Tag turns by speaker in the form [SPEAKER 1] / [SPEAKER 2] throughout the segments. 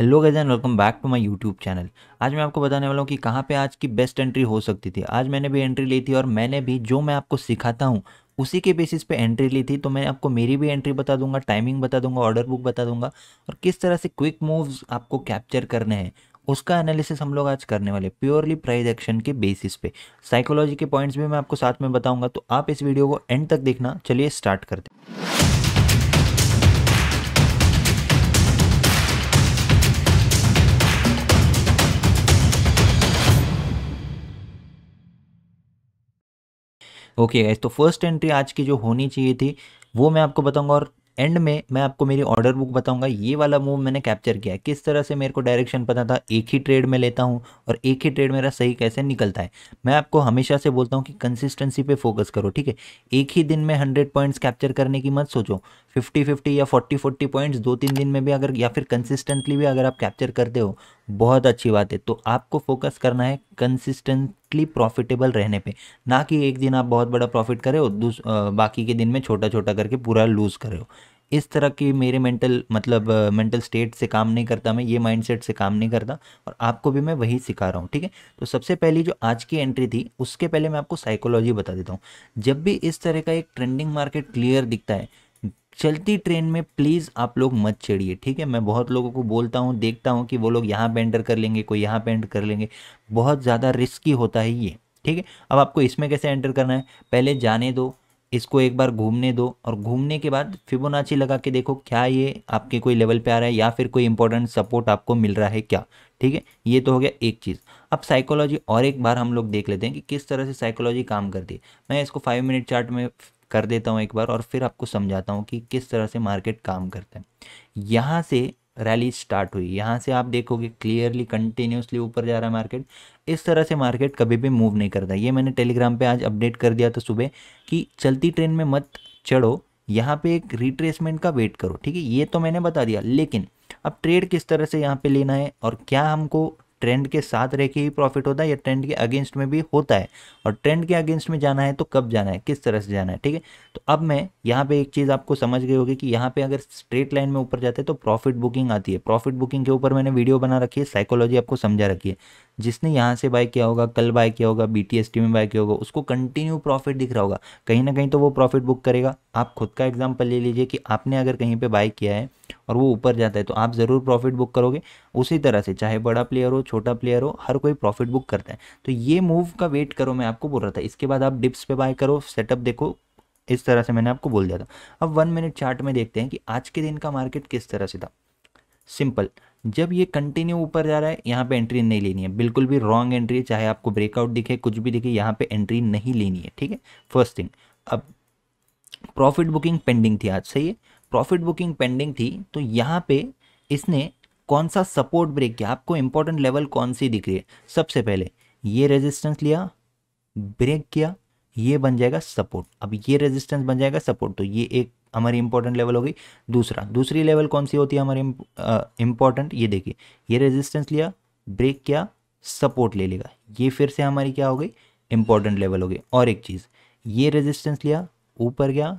[SPEAKER 1] hello guys and welcome back to my YouTube channel आज मैं आपको बताने वाला हूँ कि कहाँ पे आज की बेस्ट एंट्री हो सकती थी आज मैंने भी एंट्री ली थी और मैंने भी जो मैं आपको सिखाता हूँ उसी के बेसिस पे एंट्री ली थी तो मैं आपको मेरी भी एंट्री बता दूंगा टाइमिंग बता दूंगा ऑर्डर बुक बता दूंगा और किस तरह से क्विक मूव्स आपको कैप्चर करने हैं उसका एनालिसिस हम लोग आज करने वाले प्योरली प्राइज एक्शन के बेसिस पे साइकोलॉजी के पॉइंट्स भी मैं आपको साथ में बताऊंगा तो आप इस वीडियो को एंड तक देखना चलिए स्टार्ट करते हैं ओके गाइज तो फर्स्ट एंट्री आज की जो होनी चाहिए थी वो मैं आपको बताऊंगा और एंड में मैं आपको मेरी ऑर्डर बुक बताऊंगा ये वाला मूव मैंने कैप्चर किया है किस तरह से मेरे को डायरेक्शन पता था एक ही ट्रेड में लेता हूँ और एक ही ट्रेड मेरा सही कैसे निकलता है मैं आपको हमेशा से बोलता हूँ कि कंसिस्टेंसी पे फोकस करो ठीक है एक ही दिन में हंड्रेड पॉइंट्स कैप्चर करने की मत सोचो फिफ्टी फिफ्टी या फोर्टी फोर्टी पॉइंट्स दो तीन दिन में भी अगर या फिर कंसिस्टेंटली भी अगर आप कैप्चर करते हो बहुत अच्छी बात है तो आपको फोकस करना है कंसिस्टेंटली प्रॉफिटेबल रहने पे ना कि एक दिन आप बहुत बड़ा प्रॉफिट करे हो दूस बाकी के दिन में छोटा छोटा करके पूरा लूज़ करे हो इस तरह की मेरे मेंटल मतलब मेंटल स्टेट से काम नहीं करता मैं ये माइंडसेट से काम नहीं करता और आपको भी मैं वही सिखा रहा हूँ ठीक है तो सबसे पहली जो आज की एंट्री थी उसके पहले मैं आपको साइकोलॉजी बता देता हूँ जब भी इस तरह का एक ट्रेंडिंग मार्केट क्लियर दिखता है चलती ट्रेन में प्लीज़ आप लोग मत चढ़िए ठीक है मैं बहुत लोगों को बोलता हूँ देखता हूँ कि वो लोग यहाँ पे एंटर कर लेंगे कोई यहाँ पे एंटर कर लेंगे बहुत ज़्यादा रिस्की होता है ये ठीक है अब आपको इसमें कैसे एंटर करना है पहले जाने दो इसको एक बार घूमने दो और घूमने के बाद फिबोनाची लगा के देखो क्या ये आपके कोई लेवल पे आ रहा है या फिर कोई इंपॉर्टेंट सपोर्ट आपको मिल रहा है क्या ठीक है ये तो हो गया एक चीज़ अब साइकोलॉजी और एक बार हम लोग देख लेते हैं कि किस तरह से साइकोलॉजी काम करती है मैं इसको फाइव मिनट चार्ट में कर देता हूँ एक बार और फिर आपको समझाता हूँ कि किस तरह से मार्केट काम करता है यहाँ से रैली स्टार्ट हुई यहाँ से आप देखोगे क्लियरली कंटिन्यूसली ऊपर जा रहा है मार्केट इस तरह से मार्केट कभी भी मूव नहीं करता ये मैंने टेलीग्राम पे आज अपडेट कर दिया था सुबह कि चलती ट्रेन में मत चढ़ो यहाँ पे एक रिट्रेसमेंट का वेट करो ठीक है ये तो मैंने बता दिया लेकिन अब ट्रेड किस तरह से यहाँ पे लेना है और क्या हमको ट्रेंड के साथ रह ही प्रॉफिट होता है या ट्रेंड के अगेंस्ट में भी होता है और ट्रेंड के अगेंस्ट में जाना है तो कब जाना है किस तरह से जाना है ठीक है तो अब मैं यहाँ पे एक चीज़ आपको समझ गई होगी कि यहाँ पे अगर स्ट्रेट लाइन में ऊपर जाते हैं तो प्रॉफिट बुकिंग आती है प्रॉफिट बुकिंग के ऊपर मैंने वीडियो बना रखी है साइकोलॉजी आपको समझा रखी है जिसने यहाँ से बाय किया होगा कल बाय किया होगा बी टी में बाय किया होगा उसको कंटिन्यू प्रॉफिट दिख रहा होगा कहीं ना कहीं तो वो प्रॉफिट बुक करेगा आप खुद का एग्जाम्पल ले लीजिए कि आपने अगर कहीं पर बाय किया है और वो ऊपर जाता है तो आप ज़रूर प्रॉफिट बुक करोगे उसी तरह से चाहे बड़ा प्लेयर हो छोटा प्लेयर हो हर कोई प्रॉफिट बुक करता है तो ये मूव का वेट करो मैं आपको बोल रहा था इसके बाद आप डिप्स पे बाय करो सेटअप देखो इस तरह से मैंने आपको बोल दिया था अब वन मिनट चार्ट में देखते हैं कि आज के दिन का मार्केट किस तरह से था सिंपल जब ये कंटिन्यू ऊपर जा रहा है यहाँ पे एंट्री नहीं लेनी है बिल्कुल भी रॉन्ग एंट्री है चाहे आपको ब्रेकआउट दिखे कुछ भी दिखे यहाँ पे एंट्री नहीं लेनी है ठीक है फर्स्ट थिंग अब प्रॉफिट बुकिंग पेंडिंग थी आज सही है प्रॉफिट बुकिंग पेंडिंग थी तो यहाँ पे इसने कौन सा सपोर्ट ब्रेक किया आपको इंपॉर्टेंट लेवल कौन सी दिख रही है सबसे पहले ये रेजिस्टेंस लिया ब्रेक किया ये बन जाएगा सपोर्ट अब ये रेजिस्टेंस बन जाएगा सपोर्ट तो ये एक हमारी इंपॉर्टेंट लेवल होगी दूसरा दूसरी लेवल कौन सी होती है हमारी इंपॉर्टेंट ये देखिए ये रेजिस्टेंस लिया ब्रेक किया सपोर्ट ले लेगा ये फिर से हमारी क्या हो गई इंपॉर्टेंट लेवल हो गई और एक चीज़ ये रेजिस्टेंस लिया ऊपर गया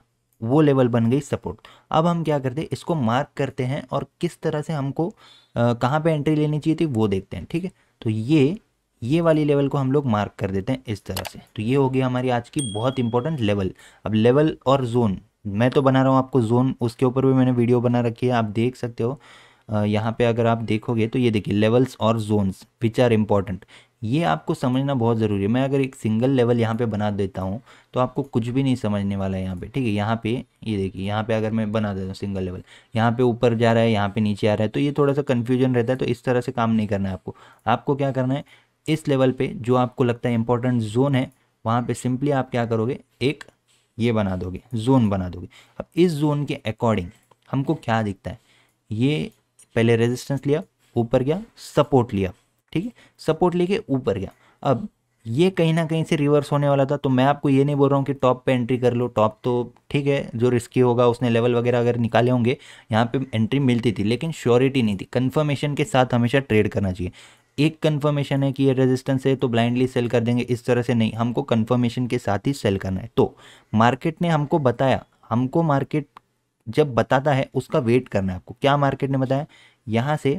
[SPEAKER 1] वो लेवल बन गई सपोर्ट अब हम क्या करते हैं इसको मार्क करते हैं और किस तरह से हमको कहाँ पे एंट्री लेनी चाहिए थी वो देखते हैं ठीक है तो ये ये वाली लेवल को हम लोग मार्क कर देते हैं इस तरह से तो ये होगी हमारी आज की बहुत इंपॉर्टेंट लेवल अब लेवल और जोन मैं तो बना रहा हूँ आपको जोन उसके ऊपर भी मैंने वीडियो बना रखी है आप देख सकते हो यहाँ पे अगर आप देखोगे तो ये देखिए लेवल्स और जोन्स विच आर इम्पॉर्टेंट ये आपको समझना बहुत ज़रूरी है मैं अगर एक सिंगल लेवल यहाँ पे बना देता हूँ तो आपको कुछ भी नहीं समझने वाला है यहाँ पे ठीक है यहाँ पे ये देखिए यहाँ पे अगर मैं बना देता हूँ सिंगल लेवल यहाँ पे ऊपर जा रहा है यहाँ पे नीचे आ रहा है तो ये थोड़ा सा कन्फ्यूजन रहता है तो इस तरह से काम नहीं करना है आपको आपको क्या करना है इस लेवल पर जो आपको लगता है इंपॉर्टेंट जोन है वहाँ पर सिंपली आप क्या करोगे एक ये बना दोगे जोन बना दोगे अब इस जोन के अकॉर्डिंग हमको क्या दिखता है ये पहले रेजिस्टेंस लिया ऊपर गया सपोर्ट लिया ठीक है सपोर्ट लेके ऊपर गया अब ये कहीं ना कहीं से रिवर्स होने वाला था तो मैं आपको ये नहीं बोल रहा हूँ कि टॉप पे एंट्री कर लो टॉप तो ठीक है जो रिस्की होगा उसने लेवल वगैरह अगर निकाले होंगे यहाँ पे एंट्री मिलती थी लेकिन श्योरिटी नहीं थी कंफर्मेशन के साथ हमेशा ट्रेड करना चाहिए एक कन्फर्मेशन है कि ये रेजिस्टेंस है तो ब्लाइंडली सेल कर देंगे इस तरह से नहीं हमको कन्फर्मेशन के साथ ही सेल करना है तो मार्केट ने हमको बताया हमको मार्केट जब बताता है उसका वेट करना है आपको क्या मार्केट ने बताया यहाँ से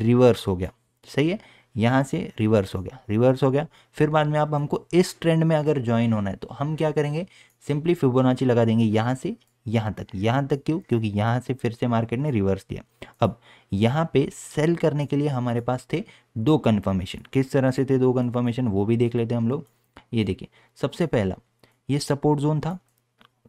[SPEAKER 1] रिवर्स हो गया सही है यहाँ से रिवर्स हो गया रिवर्स हो गया फिर बाद में आप हमको इस ट्रेंड में अगर ज्वाइन होना है तो हम क्या करेंगे सिंपली फिबोनाची लगा देंगे यहाँ से यहाँ तक यहाँ तक क्यों क्योंकि यहाँ से फिर से मार्केट ने रिवर्स दिया अब यहाँ पे सेल करने के लिए हमारे पास थे दो कन्फर्मेशन किस तरह से थे दो कन्फर्मेशन वो भी देख लेते हैं हम लोग ये देखिए सबसे पहला ये सपोर्ट जोन था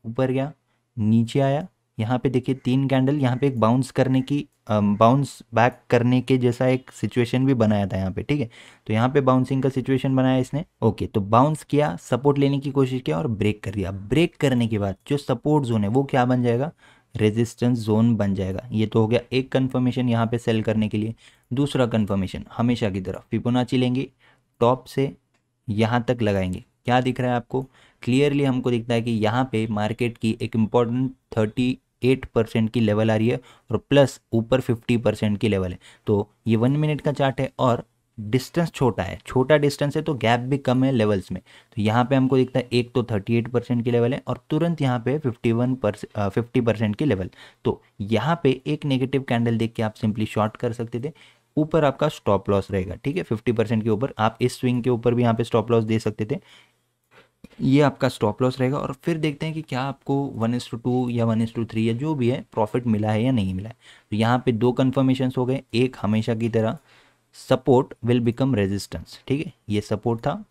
[SPEAKER 1] ऊपर गया नीचे आया यहाँ पे देखिए तीन कैंडल यहाँ पे एक बाउंस करने की बाउंस बैक करने के जैसा एक सिचुएशन भी बनाया था यहाँ पे ठीक है तो यहाँ पे बाउंसिंग का सिचुएशन बनाया इसने ओके तो बाउंस किया सपोर्ट लेने की कोशिश किया और ब्रेक कर दिया ब्रेक करने के बाद जो सपोर्ट जोन है वो क्या बन जाएगा रेजिस्टेंस जोन बन जाएगा ये तो हो गया एक कन्फर्मेशन यहाँ पे सेल करने के लिए दूसरा कन्फर्मेशन हमेशा की तरफ फिपोनाची लेंगे टॉप से यहाँ तक लगाएंगे क्या दिख रहा है आपको क्लियरली हमको दिखता है कि यहाँ पे मार्केट की एक इम्पॉर्टेंट थर्टी एट परसेंट की लेवल आ रही है और प्लस ऊपर फिफ्टी परसेंट की लेवल है तो ये वन मिनट का चार्ट है और डिस्टेंस छोटा है छोटा डिस्टेंस है तो गैप भी कम है लेवल्स में तो यहाँ पे हमको दिखता है एक तो 38 परसेंट की लेवल है और तुरंत यहाँ पे 51 परसेंट फिफ्टी परसेंट की लेवल तो यहाँ पे एक नेगेटिव कैंडल देख के आप सिंपली शॉर्ट कर सकते थे ऊपर आपका स्टॉप लॉस रहेगा ठीक है फिफ्टी परसेंट के ऊपर आप इस स्विंग के ऊपर भी यहाँ पे स्टॉप लॉस दे सकते थे ये आपका स्टॉप लॉस रहेगा और फिर देखते हैं कि क्या आपको वन एस टू टू या वन एस टू थ्री या जो भी है प्रॉफिट मिला है या नहीं मिला है तो यहाँ पे दो कन्फर्मेशन हो गए एक हमेशा की तरह सपोर्ट विल बिकम रेजिस्टेंस ठीक है ये सपोर्ट था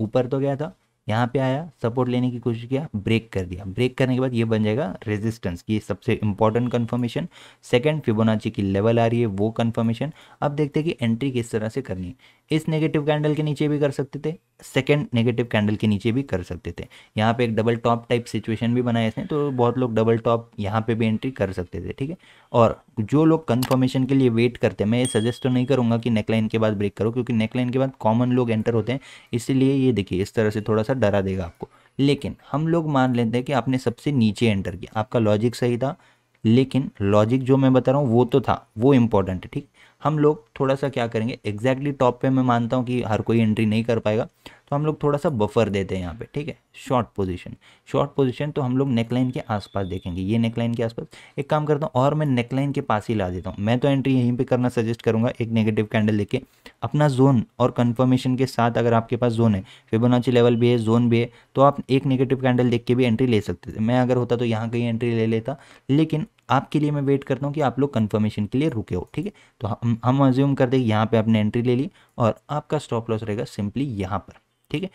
[SPEAKER 1] ऊपर तो गया था यहाँ पे आया सपोर्ट लेने की कोशिश किया ब्रेक कर दिया ब्रेक करने के बाद ये बन जाएगा रेजिस्टेंस ये सबसे इंपॉर्टेंट कन्फर्मेशन सेकेंड फिबोनाची की लेवल आ रही है वो कन्फर्मेशन अब देखते हैं कि एंट्री किस तरह से करनी है इस नेगेटिव कैंडल के नीचे भी कर सकते थे सेकंड नेगेटिव कैंडल के नीचे भी कर सकते थे यहाँ पे एक डबल टॉप टाइप सिचुएशन भी बनाया इसने तो बहुत लोग डबल टॉप यहाँ पे भी एंट्री कर सकते थे ठीक है और जो लोग कंफर्मेशन के लिए वेट करते हैं मैं ये सजेस्ट तो नहीं करूँगा कि नेकलाइन के बाद ब्रेक करो क्योंकि नेकलाइन के बाद कॉमन लोग एंटर होते हैं इसीलिए ये देखिए इस तरह से थोड़ा सा डरा देगा आपको लेकिन हम लोग मान लेते हैं कि आपने सबसे नीचे एंटर किया आपका लॉजिक सही था लेकिन लॉजिक जो मैं बता रहा हूँ वो तो था वो इम्पॉर्टेंट है ठीक हम लोग थोड़ा सा क्या करेंगे एग्जैक्टली टॉप पे मैं मानता हूँ कि हर कोई एंट्री नहीं कर पाएगा तो हम लोग थोड़ा सा बफर देते हैं यहाँ पे ठीक है शॉर्ट पोजीशन शॉर्ट पोजीशन तो हम लोग नेकलाइन के आसपास देखेंगे ये नेकलाइन के आसपास एक काम करता हूँ और मैं नेकलाइन के पास ही ला देता हूँ मैं तो एंट्री यहीं पर करना सजेस्ट करूँगा एक नेगेटिव कैंडल लेके अपना जोन और कन्फर्मेशन के साथ अगर आपके पास जोन है फिबोनाची लेवल भी है जोन भी है तो आप एक नेगेटिव कैंडल देख के भी एंट्री ले सकते थे मैं अगर होता तो यहाँ कहीं एंट्री ले लेता लेकिन आपके लिए मैं वेट करता हूँ कि आप लोग कन्फर्मेशन के लिए रुके हो ठीक है तो हम हम अज्यूम कर देंगे यहाँ पर आपने एंट्री ले ली और आपका स्टॉप लॉस रहेगा सिंपली यहाँ पर ठीक है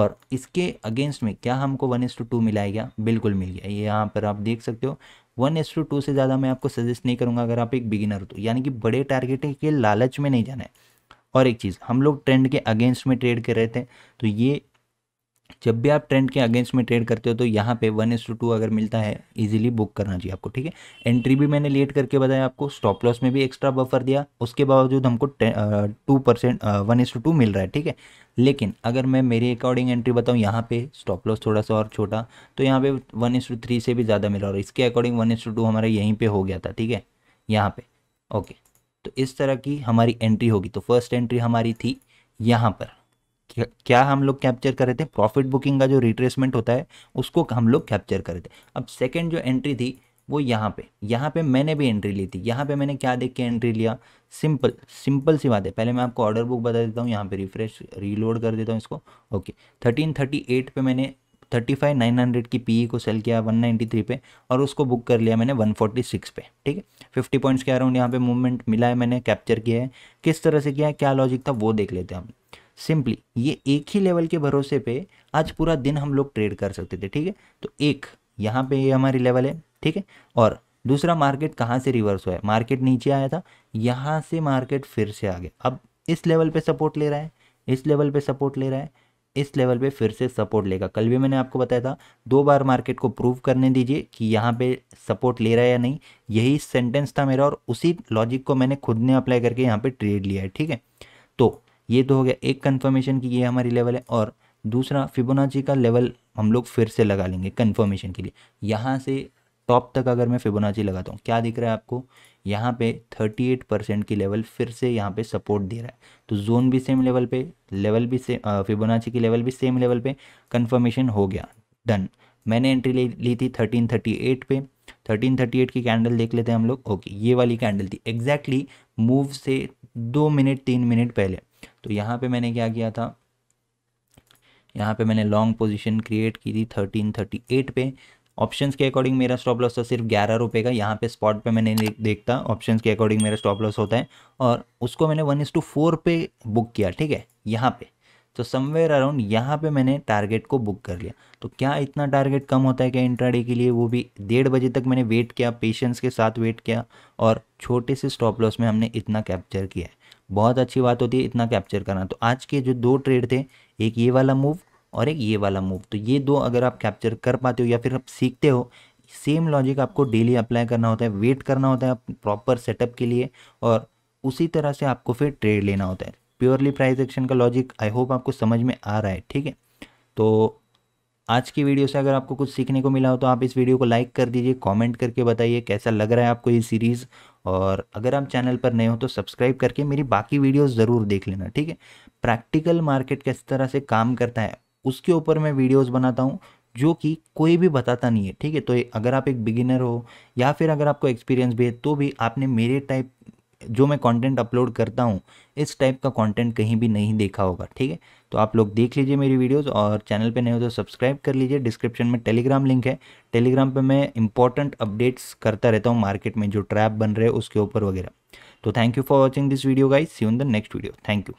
[SPEAKER 1] और इसके अगेंस्ट में क्या हमको वन एस टू टू मिला है क्या बिल्कुल मिल गया ये यहाँ पर आप देख सकते हो वन एस टू टू से ज़्यादा मैं आपको सजेस्ट नहीं करूँगा अगर आप एक बिगिनर हो तो यानी कि बड़े टारगेट के लालच में नहीं जाना है और एक चीज़ हम लोग ट्रेंड के अगेंस्ट में ट्रेड कर रहे थे तो ये जब भी आप ट्रेंड के अगेंस्ट में ट्रेड करते हो तो यहाँ पे वन एस टू टू अगर मिलता है इजीली बुक करना चाहिए आपको ठीक है एंट्री भी मैंने लेट करके बताया आपको स्टॉप लॉस में भी एक्स्ट्रा बफर दिया उसके बावजूद हमको two percent one is to two मिल रहा है ठीक है लेकिन अगर मैं मेरे अकॉर्डिंग एंट्री बताऊँ यहाँ पे स्टॉप लॉस थोड़ा सा और छोटा तो यहाँ पे वन एस टू थ्री से भी ज़्यादा मिला और इसके according one is to two हमारा यहीं पर हो गया था ठीक है यहाँ पे ओके तो इस तरह की हमारी एंट्री होगी तो फर्स्ट एंट्री हमारी थी यहाँ पर क्या हम लोग कैप्चर कर रहे थे प्रॉफिट बुकिंग का जो रिट्रेसमेंट होता है उसको हम लोग कैप्चर कर रहे थे अब सेकेंड जो एंट्री थी वो यहाँ पे यहाँ पे मैंने भी एंट्री ली थी यहाँ पे मैंने क्या देख के एंट्री लिया सिंपल सिंपल सी बात है पहले मैं आपको ऑर्डर बुक बता देता हूँ यहाँ पे रिफ्रेश रीलोड कर देता हूँ इसको ओके थर्टीन थर्टी एट पर मैंने थर्टी फाइव नाइन हंड्रेड की पी e को सेल किया वन नाइन्टी थ्री पे और उसको बुक कर लिया मैंने वन फोर्टी सिक्स पे ठीक है फिफ्टी पॉइंट्स के अराउंड यहाँ पे मूवमेंट मिला है मैंने कैप्चर किया है किस तरह से किया है क्या लॉजिक था वो देख लेते हैं हम सिंपली ये एक ही लेवल के भरोसे पे आज पूरा दिन हम लोग ट्रेड कर सकते थे ठीक है तो एक यहाँ पे ये हमारी लेवल है ठीक है और दूसरा मार्केट कहाँ से रिवर्स हुआ है मार्केट नीचे आया था यहाँ से मार्केट फिर से आ गया अब इस लेवल पे सपोर्ट ले रहा है इस लेवल पे सपोर्ट ले रहा है इस लेवल पे फिर से सपोर्ट लेगा कल भी मैंने आपको बताया था दो बार मार्केट को प्रूव करने दीजिए कि यहाँ पे सपोर्ट ले रहा है या नहीं यही सेंटेंस था मेरा और उसी लॉजिक को मैंने खुद ने अप्लाई करके यहाँ पे ट्रेड लिया है ठीक है तो ये तो हो गया एक कन्फर्मेशन की ये हमारी लेवल है और दूसरा फिबोनाची का लेवल हम लोग फिर से लगा लेंगे कन्फर्मेशन के लिए यहाँ से टॉप तक अगर मैं फिबोनाची लगाता हूँ क्या दिख रहा है आपको यहाँ पे 38 परसेंट की लेवल फिर से यहाँ पे सपोर्ट दे रहा है तो जोन भी सेम लेवल पे लेवल भी सेम फिबोनाची की लेवल भी सेम लेवल पे कंफर्मेशन हो गया डन मैंने एंट्री ले ली थी 1338 पे 1338 की कैंडल देख लेते हैं हम लोग ओके ये वाली कैंडल थी एग्जैक्टली मूव से दो मिनट तीन मिनट पहले तो यहाँ पे मैंने क्या किया था यहाँ पे मैंने लॉन्ग पोजीशन क्रिएट की थी थर्टीन थर्टी एट पे ऑप्शंस के अकॉर्डिंग मेरा स्टॉप लॉस था सिर्फ ग्यारह रुपये का यहाँ पे स्पॉट पे मैंने देखता ऑप्शंस के अकॉर्डिंग मेरा स्टॉप लॉस होता है और उसको मैंने वन इस टू फोर पे बुक किया ठीक है यहाँ पे तो समवेयर अराउंड यहाँ पे मैंने टारगेट को बुक कर लिया तो क्या इतना टारगेट कम होता है क्या इंट्राडे के लिए वो भी डेढ़ बजे तक मैंने वेट किया पेशेंस के साथ वेट किया और छोटे से स्टॉप लॉस में हमने इतना कैप्चर किया है बहुत अच्छी बात होती है इतना कैप्चर करना तो आज के जो दो ट्रेड थे एक ये वाला मूव और एक ये वाला मूव तो ये दो अगर आप कैप्चर कर पाते हो या फिर आप सीखते हो सेम लॉजिक आपको डेली अप्लाई करना होता है वेट करना होता है प्रॉपर सेटअप के लिए और उसी तरह से आपको फिर ट्रेड लेना होता है प्योरली प्राइस एक्शन का लॉजिक आई होप आपको समझ में आ रहा है ठीक है तो आज की वीडियो से अगर आपको कुछ सीखने को मिला हो तो आप इस वीडियो को लाइक कर दीजिए कमेंट करके बताइए कैसा लग रहा है आपको ये सीरीज़ और अगर आप चैनल पर नए हो तो सब्सक्राइब करके मेरी बाकी वीडियो ज़रूर देख लेना ठीक है प्रैक्टिकल मार्केट किस तरह से काम करता है उसके ऊपर मैं वीडियोस बनाता हूँ जो कि कोई भी बताता नहीं है ठीक है तो अगर आप एक बिगिनर हो या फिर अगर आपको एक्सपीरियंस भी है तो भी आपने मेरे टाइप जो मैं कंटेंट अपलोड करता हूँ इस टाइप का कंटेंट कहीं भी नहीं देखा होगा ठीक है तो आप लोग देख लीजिए मेरी वीडियोस और चैनल पे नए हो तो सब्सक्राइब कर लीजिए डिस्क्रिप्शन में टेलीग्राम लिंक है टेलीग्राम पे मैं इंपॉर्टेंट अपडेट्स करता रहता हूँ मार्केट में जो ट्रैप बन रहे हैं उसके ऊपर वगैरह तो thank you for watching this video guys see in the next video thank you